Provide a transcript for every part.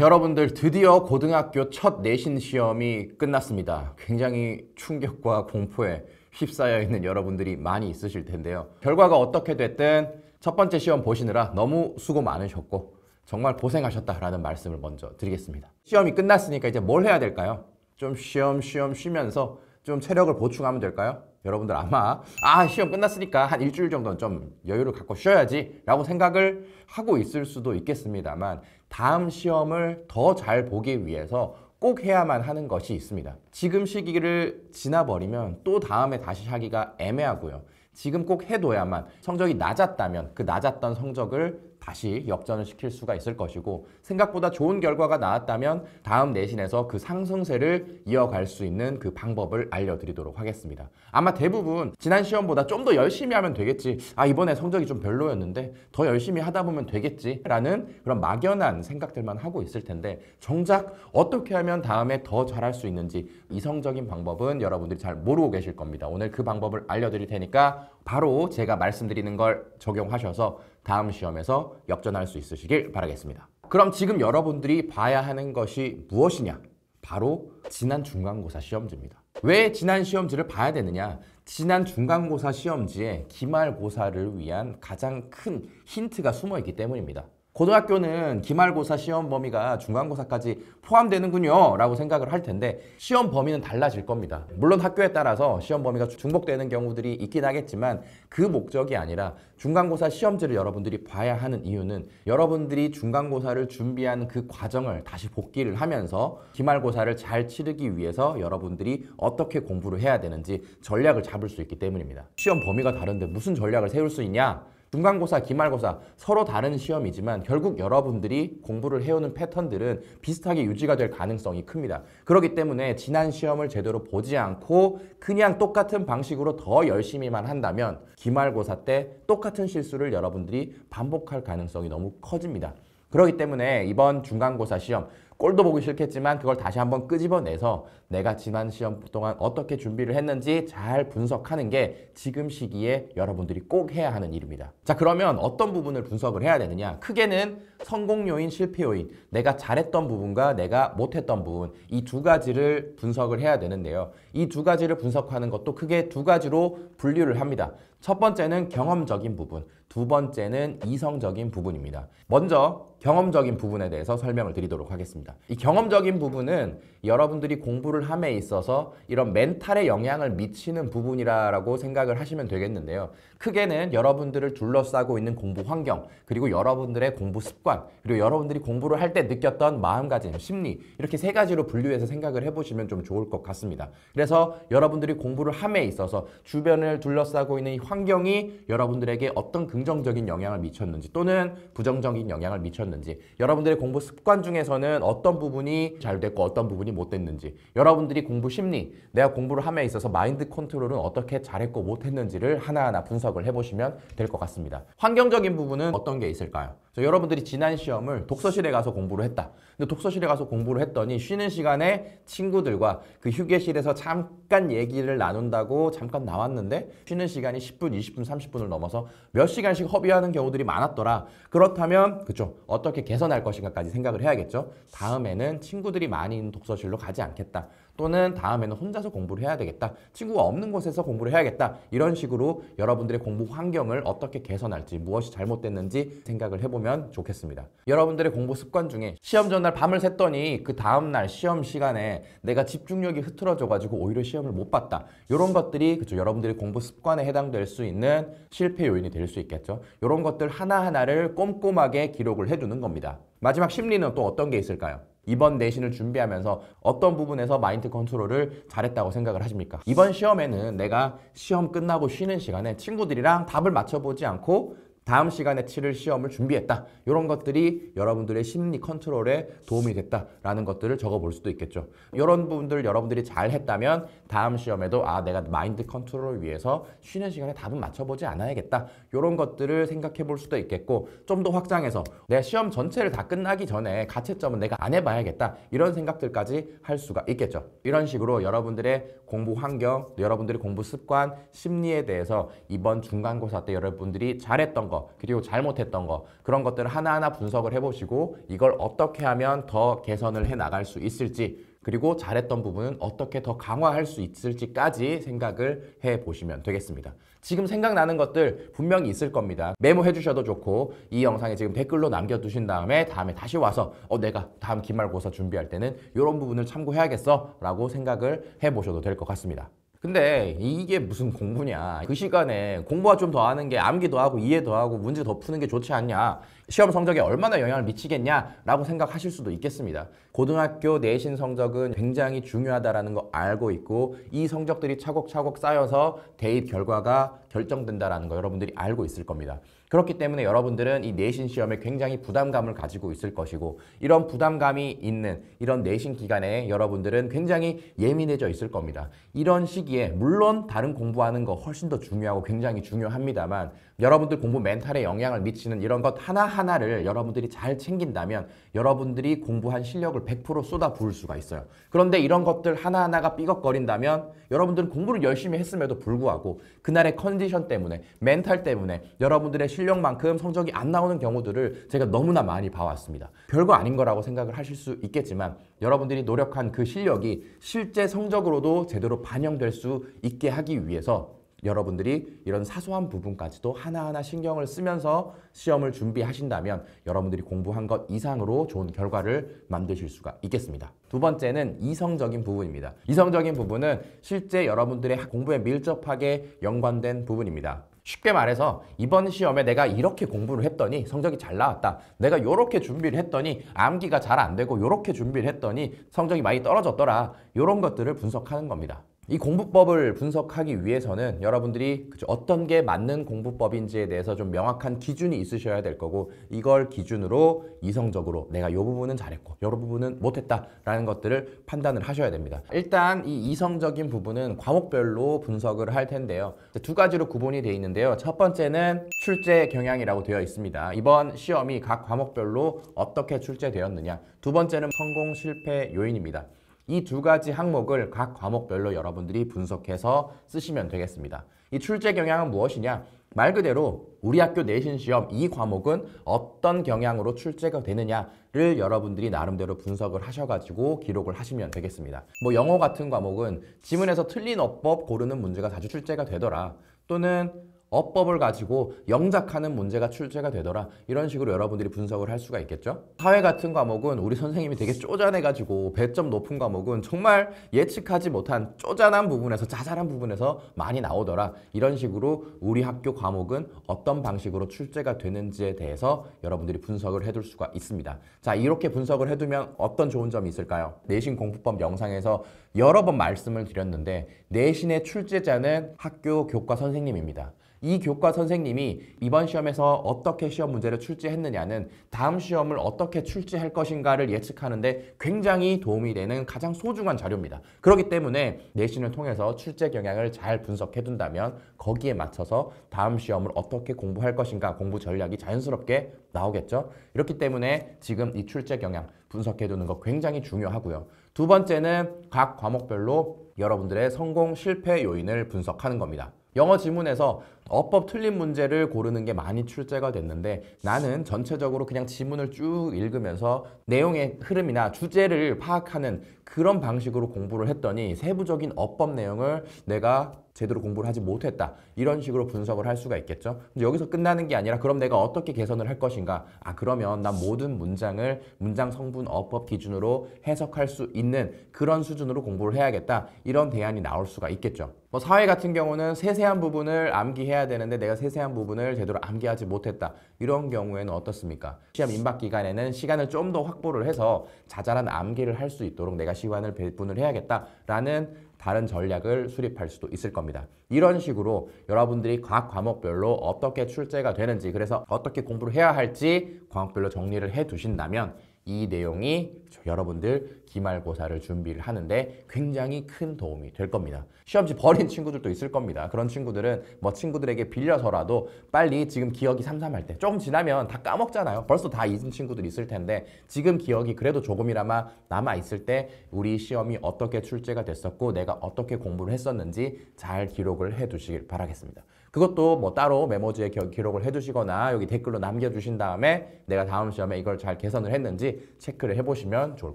여러분들 드디어 고등학교 첫 내신 시험이 끝났습니다. 굉장히 충격과 공포에 휩싸여 있는 여러분들이 많이 있으실 텐데요. 결과가 어떻게 됐든 첫 번째 시험 보시느라 너무 수고 많으셨고 정말 고생하셨다라는 말씀을 먼저 드리겠습니다. 시험이 끝났으니까 이제 뭘 해야 될까요? 좀 쉬엄쉬엄 쉬면서 좀 체력을 보충하면 될까요? 여러분들 아마 아 시험 끝났으니까 한 일주일 정도는 좀 여유를 갖고 쉬어야지 라고 생각을 하고 있을 수도 있겠습니다만 다음 시험을 더 잘 보기 위해서 꼭 해야만 하는 것이 있습니다 지금 시기를 지나버리면 또 다음에 다시 하기가 애매하고요 지금 꼭 해둬야만 성적이 낮았다면 그 낮았던 성적을 다시 역전을 시킬 수가 있을 것이고 생각보다 좋은 결과가 나왔다면 다음 내신에서 그 상승세를 이어갈 수 있는 그 방법을 알려드리도록 하겠습니다. 아마 대부분 지난 시험보다 좀 더 열심히 하면 되겠지 아 이번에 성적이 좀 별로였는데 더 열심히 하다 보면 되겠지 라는 그런 막연한 생각들만 하고 있을 텐데 정작 어떻게 하면 다음에 더 잘할 수 있는지 이성적인 방법은 여러분들이 잘 모르고 계실 겁니다. 오늘 그 방법을 알려드릴 테니까 바로 제가 말씀드리는 걸 적용하셔서 다음 시험에서 역전할 수 있으시길 바라겠습니다. 그럼 지금 여러분들이 봐야 하는 것이 무엇이냐? 바로 지난 중간고사 시험지입니다. 왜 지난 시험지를 봐야 되느냐? 지난 중간고사 시험지에 기말고사를 위한 가장 큰 힌트가 숨어 있기 때문입니다. 고등학교는 기말고사 시험 범위가 중간고사까지 포함되는군요 라고 생각을 할 텐데 시험 범위는 달라질 겁니다 물론 학교에 따라서 시험 범위가 중복되는 경우들이 있긴 하겠지만 그 목적이 아니라 중간고사 시험지를 여러분들이 봐야 하는 이유는 여러분들이 중간고사를 준비한 그 과정을 다시 복기를 하면서 기말고사를 잘 치르기 위해서 여러분들이 어떻게 공부를 해야 되는지 전략을 잡을 수 있기 때문입니다 시험 범위가 다른데 무슨 전략을 세울 수 있냐 중간고사, 기말고사 서로 다른 시험이지만 결국 여러분들이 공부를 해오는 패턴들은 비슷하게 유지가 될 가능성이 큽니다. 그렇기 때문에 지난 시험을 제대로 보지 않고 그냥 똑같은 방식으로 더 열심히만 한다면 기말고사 때 똑같은 실수를 여러분들이 반복할 가능성이 너무 커집니다. 그렇기 때문에 이번 중간고사 시험 꼴도 보기 싫겠지만 그걸 다시 한번 끄집어내서 내가 지난 시험 동안 어떻게 준비를 했는지 잘 분석하는 게 지금 시기에 여러분들이 꼭 해야 하는 일입니다. 자 그러면 어떤 부분을 분석을 해야 되느냐 크게는 성공 요인, 실패 요인 내가 잘했던 부분과 내가 못했던 부분 이 두 가지를 분석을 해야 되는데요. 이 두 가지를 분석하는 것도 크게 두 가지로 분류를 합니다. 첫 번째는 경험적인 부분, 두 번째는 이성적인 부분입니다. 먼저 경험적인 부분에 대해서 설명을 드리도록 하겠습니다. 이 경험적인 부분은 여러분들이 공부를 함에 있어서 이런 멘탈에 영향을 미치는 부분이라고 생각을 하시면 되겠는데요. 크게는 여러분들을 둘러싸고 있는 공부 환경, 그리고 여러분들의 공부 습관, 그리고 여러분들이 공부를 할 때 느꼈던 마음가짐, 심리 이렇게 세 가지로 분류해서 생각을 해보시면 좀 좋을 것 같습니다. 그래서 여러분들이 공부를 함에 있어서 주변을 둘러싸고 있는 이 환경, 환경이 여러분들에게 어떤 긍정적인 영향을 미쳤는지 또는 부정적인 영향을 미쳤는지 여러분들의 공부 습관 중에서는 어떤 부분이 잘 됐고 어떤 부분이 못 됐는지 여러분들이 공부 심리, 내가 공부를 함에 있어서 마인드 컨트롤은 어떻게 잘했고 못했는지를 하나하나 분석을 해보시면 될 것 같습니다. 환경적인 부분은 어떤 게 있을까요? 여러분들이 지난 시험을 독서실에 가서 공부를 했다. 근데 독서실에 가서 공부를 했더니 쉬는 시간에 친구들과 그 휴게실에서 잠깐 얘기를 나눈다고 잠깐 나왔는데 쉬는 시간이 10분 10분, 20분, 30분을 넘어서 몇 시간씩 허비하는 경우들이 많았더라. 그렇다면 그쵸 어떻게 개선할 것인가까지 생각을 해야겠죠. 다음에는 친구들이 많이 있는 독서실로 가지 않겠다. 또는 다음에는 혼자서 공부를 해야 되겠다. 친구가 없는 곳에서 공부를 해야겠다. 이런 식으로 여러분들의 공부 환경을 어떻게 개선할지 무엇이 잘못됐는지 생각을 해보면 좋겠습니다. 여러분들의 공부 습관 중에 시험 전날 밤을 샜더니 그 다음날 시험 시간에 내가 집중력이 흐트러져가지고 오히려 시험을 못 봤다. 이런 것들이 그쵸 여러분들의 공부 습관에 해당될 수 있는 실패 요인이 될 수 있겠죠. 이런 것들 하나하나를 꼼꼼하게 기록을 해두는 겁니다. 마지막 심리는 또 어떤 게 있을까요? 이번 내신을 준비하면서 어떤 부분에서 마인드 컨트롤을 잘했다고 생각을 하십니까? 이번 시험에는 내가 시험 끝나고 쉬는 시간에 친구들이랑 답을 맞춰보지 않고 다음 시간에 치를 시험을 준비했다. 이런 것들이 여러분들의 심리 컨트롤에 도움이 됐다라는 것들을 적어볼 수도 있겠죠. 이런 부분들 여러분들이 잘 했다면 다음 시험에도 아 내가 마인드 컨트롤을 위해서 쉬는 시간에 답은 맞춰보지 않아야겠다. 이런 것들을 생각해 볼 수도 있겠고 좀 더 확장해서 내 시험 전체를 다 끝나기 전에 가채점은 내가 안 해봐야겠다. 이런 생각들까지 할 수가 있겠죠. 이런 식으로 여러분들의 공부 환경, 여러분들의 공부 습관, 심리에 대해서 이번 중간고사 때 여러분들이 잘했던 것거 그리고 잘못했던 거 그런 것들을 하나하나 분석을 해보시고 이걸 어떻게 하면 더 개선을 해나갈 수 있을지 그리고 잘했던 부분은 어떻게 더 강화할 수 있을지까지 생각을 해보시면 되겠습니다. 지금 생각나는 것들 분명히 있을 겁니다. 메모해 주셔도 좋고 이 영상에 지금 댓글로 남겨두신 다음에 다음에 다시 와서 어 내가 다음 기말고사 준비할 때는 이런 부분을 참고해야겠어 라고 생각을 해보셔도 될 것 같습니다. 근데 이게 무슨 공부냐 그 시간에 공부가 좀 더 하는 게 암기도 하고 이해도 하고 문제 더 푸는 게 좋지 않냐 시험 성적에 얼마나 영향을 미치겠냐 라고 생각하실 수도 있겠습니다 고등학교 내신 성적은 굉장히 중요하다는 거 알고 있고 이 성적들이 차곡차곡 쌓여서 대입 결과가 결정된다는 거 여러분들이 알고 있을 겁니다 그렇기 때문에 여러분들은 이 내신 시험에 굉장히 부담감을 가지고 있을 것이고 이런 부담감이 있는 이런 내신 기간에 여러분들은 굉장히 예민해져 있을 겁니다. 이런 시기에 물론 다른 공부하는 거 훨씬 더 중요하고 굉장히 중요합니다만 여러분들 공부 멘탈에 영향을 미치는 이런 것 하나하나를 여러분들이 잘 챙긴다면 여러분들이 공부한 실력을 100% 쏟아 부을 수가 있어요. 그런데 이런 것들 하나하나가 삐걱거린다면 여러분들은 공부를 열심히 했음에도 불구하고 그날의 컨디션 때문에 멘탈 때문에 여러분들의 실력 실력만큼 성적이 안 나오는 경우들을 제가 너무나 많이 봐왔습니다. 별거 아닌 거라고 생각을 하실 수 있겠지만 여러분들이 노력한 그 실력이 실제 성적으로도 제대로 반영될 수 있게 하기 위해서 여러분들이 이런 사소한 부분까지도 하나하나 신경을 쓰면서 시험을 준비하신다면 여러분들이 공부한 것 이상으로 좋은 결과를 만드실 수가 있겠습니다. 두 번째는 이성적인 부분입니다. 이성적인 부분은 실제 여러분들의 공부에 밀접하게 연관된 부분입니다. 쉽게 말해서 이번 시험에 내가 이렇게 공부를 했더니 성적이 잘 나왔다. 내가 이렇게 준비를 했더니 암기가 잘 안 되고 이렇게 준비를 했더니 성적이 많이 떨어졌더라. 이런 것들을 분석하는 겁니다. 이 공부법을 분석하기 위해서는 여러분들이 어떤 게 맞는 공부법인지에 대해서 좀 명확한 기준이 있으셔야 될 거고 이걸 기준으로 이성적으로 내가 요 부분은 잘했고 요 부분은 못했다라는 것들을 판단을 하셔야 됩니다. 일단 이 이성적인 부분은 과목별로 분석을 할 텐데요. 두 가지로 구분이 되어 있는데요. 첫 번째는 출제 경향이라고 되어 있습니다. 이번 시험이 각 과목별로 어떻게 출제되었느냐 두 번째는 성공 실패 요인입니다. 이두 가지 항목을 각 과목별로 여러분들이 분석해서 쓰시면 되겠습니다. 이 출제 경향은 무엇이냐? 말 그대로 우리 학교 내신 시험 이 과목은 어떤 경향으로 출제가 되느냐를 여러분들이 나름대로 분석을 하셔가지고 기록을 하시면 되겠습니다. 뭐 영어 같은 과목은 지문에서 틀린 어법 고르는 문제가 자주 출제가 되더라. 또는 어법을 가지고 영작하는 문제가 출제가 되더라 이런 식으로 여러분들이 분석을 할 수가 있겠죠 사회 같은 과목은 우리 선생님이 되게 쪼잔해가지고 배점 높은 과목은 정말 예측하지 못한 쪼잔한 부분에서 자잘한 부분에서 많이 나오더라 이런 식으로 우리 학교 과목은 어떤 방식으로 출제가 되는지에 대해서 여러분들이 분석을 해둘 수가 있습니다 자 이렇게 분석을 해두면 어떤 좋은 점이 있을까요? 내신 공부법 영상에서 여러 번 말씀을 드렸는데 내신의 출제자는 학교 교과 선생님입니다 이 교과 선생님이 이번 시험에서 어떻게 시험 문제를 출제했느냐는 다음 시험을 어떻게 출제할 것인가를 예측하는데 굉장히 도움이 되는 가장 소중한 자료입니다. 그렇기 때문에 내신을 통해서 출제 경향을 잘 분석해둔다면 거기에 맞춰서 다음 시험을 어떻게 공부할 것인가 공부 전략이 자연스럽게 나오겠죠. 이렇기 때문에 지금 이 출제 경향 분석해두는 거 굉장히 중요하고요. 두 번째는 각 과목별로 여러분들의 성공 실패 요인을 분석하는 겁니다. 영어 지문에서 어법 틀린 문제를 고르는 게 많이 출제가 됐는데 나는 전체적으로 그냥 지문을 쭉 읽으면서 내용의 흐름이나 주제를 파악하는 그런 방식으로 공부를 했더니 세부적인 어법 내용을 내가 제대로 공부를 하지 못했다. 이런 식으로 분석을 할 수가 있겠죠. 근데 여기서 끝나는 게 아니라 그럼 내가 어떻게 개선을 할 것인가? 아 그러면 난 모든 문장을 문장 성분 어법 기준으로 해석할 수 있는 그런 수준으로 공부를 해야겠다. 이런 대안이 나올 수가 있겠죠. 뭐 사회 같은 경우는 세세한 부분을 암기해야 되는데 내가 세세한 부분을 제대로 암기하지 못했다. 이런 경우에는 어떻습니까? 시험 임박 기간에는 시간을 좀 더 확보를 해서 자잘한 암기를 할 수 있도록 내가 시간을 배분을 해야겠다라는 다른 전략을 수립할 수도 있을 겁니다. 이런 식으로 여러분들이 각 과목별로 어떻게 출제가 되는지 그래서 어떻게 공부를 해야 할지 과목별로 정리를 해 두신다면 이 내용이 여러분들 기말고사를 준비를 하는데 굉장히 큰 도움이 될 겁니다. 시험지 버린 친구들도 있을 겁니다. 그런 친구들은 뭐 친구들에게 빌려서라도 빨리 지금 기억이 삼삼할 때 조금 지나면 다 까먹잖아요. 벌써 다 잊은 친구들 있을 텐데 지금 기억이 그래도 조금이라마 남아있을 때 우리 시험이 어떻게 출제가 됐었고 내가 어떻게 공부를 했었는지 잘 기록을 해두시길 바라겠습니다. 그것도 뭐 따로 메모지에 기록을 해주시거나 여기 댓글로 남겨주신 다음에 내가 다음 시험에 이걸 잘 개선을 했는지 체크를 해보시면 좋을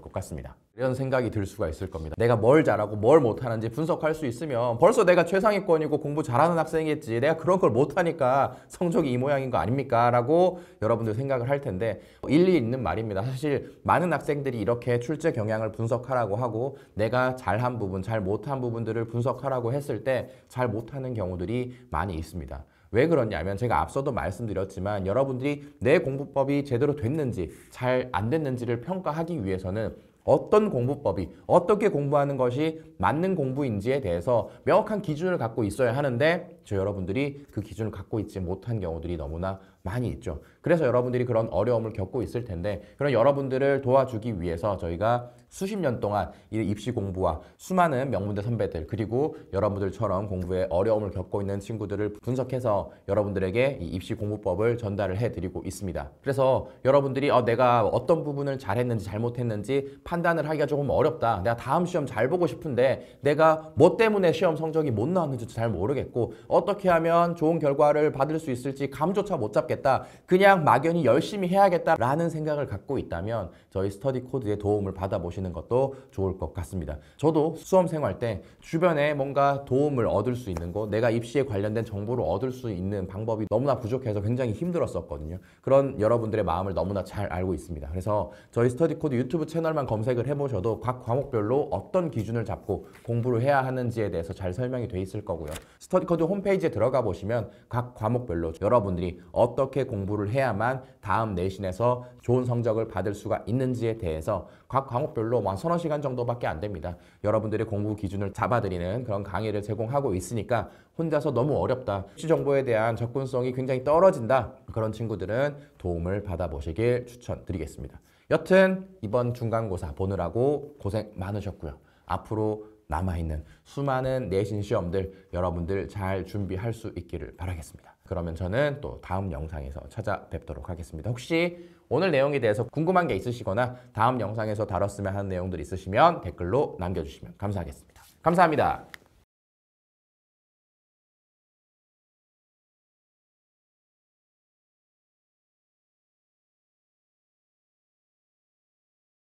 것 같습니다. 이런 생각이 들 수가 있을 겁니다. 내가 뭘 잘하고 뭘 못하는지 분석할 수 있으면 벌써 내가 최상위권이고 공부 잘하는 학생이겠지. 내가 그런 걸 못하니까 성적이 이 모양인 거 아닙니까? 라고 여러분들 생각을 할 텐데 일리 있는 말입니다. 사실 많은 학생들이 이렇게 출제 경향을 분석하라고 하고 내가 잘한 부분, 잘 못한 부분들을 분석하라고 했을 때 잘 못하는 경우들이 많이 있습니다. 왜 그러냐면 제가 앞서도 말씀드렸지만 여러분들이 내 공부법이 제대로 됐는지 잘 안 됐는지를 평가하기 위해서는 어떤 공부법이 어떻게 공부하는 것이 맞는 공부인지에 대해서 명확한 기준을 갖고 있어야 하는데 저 여러분들이 그 기준을 갖고 있지 못한 경우들이 너무나 많이 있죠. 그래서 여러분들이 그런 어려움을 겪고 있을 텐데 그런 여러분들을 도와주기 위해서 저희가 수십 년 동안 이 입시 공부와 수많은 명문대 선배들 그리고 여러분들처럼 공부에 어려움을 겪고 있는 친구들을 분석해서 여러분들에게 이 입시 공부법을 전달을 해드리고 있습니다. 그래서 여러분들이 어, 내가 어떤 부분을 잘했는지 잘못했는지 판단을 하기가 조금 어렵다. 내가 다음 시험 잘 보고 싶은데 내가 뭐 때문에 시험 성적이 못나왔는지잘 모르겠고 어떻게 하면 좋은 결과를 받을 수 있을지 감조차 못 잡. 고 어겠다 그냥 막연히 열심히 해야겠다라는 생각을 갖고 있다면 저희 스터디 코드의 도움을 받아보시는 것도 좋을 것 같습니다. 저도 수험 생활 때 주변에 뭔가 도움을 얻을 수 있는 곳 내가 입시에 관련된 정보를 얻을 수 있는 방법이 너무나 부족해서 굉장히 힘들었었거든요. 그런 여러분들의 마음을 너무나 잘 알고 있습니다. 그래서 저희 스터디 코드 유튜브 채널만 검색을 해보셔도 각 과목별로 어떤 기준을 잡고 공부를 해야 하는지에 대해서 잘 설명이 돼 있을 거고요. 스터디 코드 홈페이지에 들어가 보시면 각 과목별로 여러분들이 어떤 어떻게 공부를 해야만 다음 내신에서 좋은 성적을 받을 수가 있는지에 대해서 각 과목별로 뭐 한 서너 시간 정도밖에 안 됩니다. 여러분들의 공부 기준을 잡아드리는 그런 강의를 제공하고 있으니까 혼자서 너무 어렵다. 수시 정보에 대한 접근성이 굉장히 떨어진다. 그런 친구들은 도움을 받아보시길 추천드리겠습니다. 여튼 이번 중간고사 보느라고 고생 많으셨고요. 앞으로 남아있는 수많은 내신 시험들 여러분들 잘 준비할 수 있기를 바라겠습니다. 그러면 저는 또 다음 영상에서 찾아뵙도록 하겠습니다. 혹시 오늘 내용에 대해서 궁금한 게 있으시거나 다음 영상에서 다뤘으면 하는 내용들 있으시면 댓글로 남겨주시면 감사하겠습니다. 감사합니다.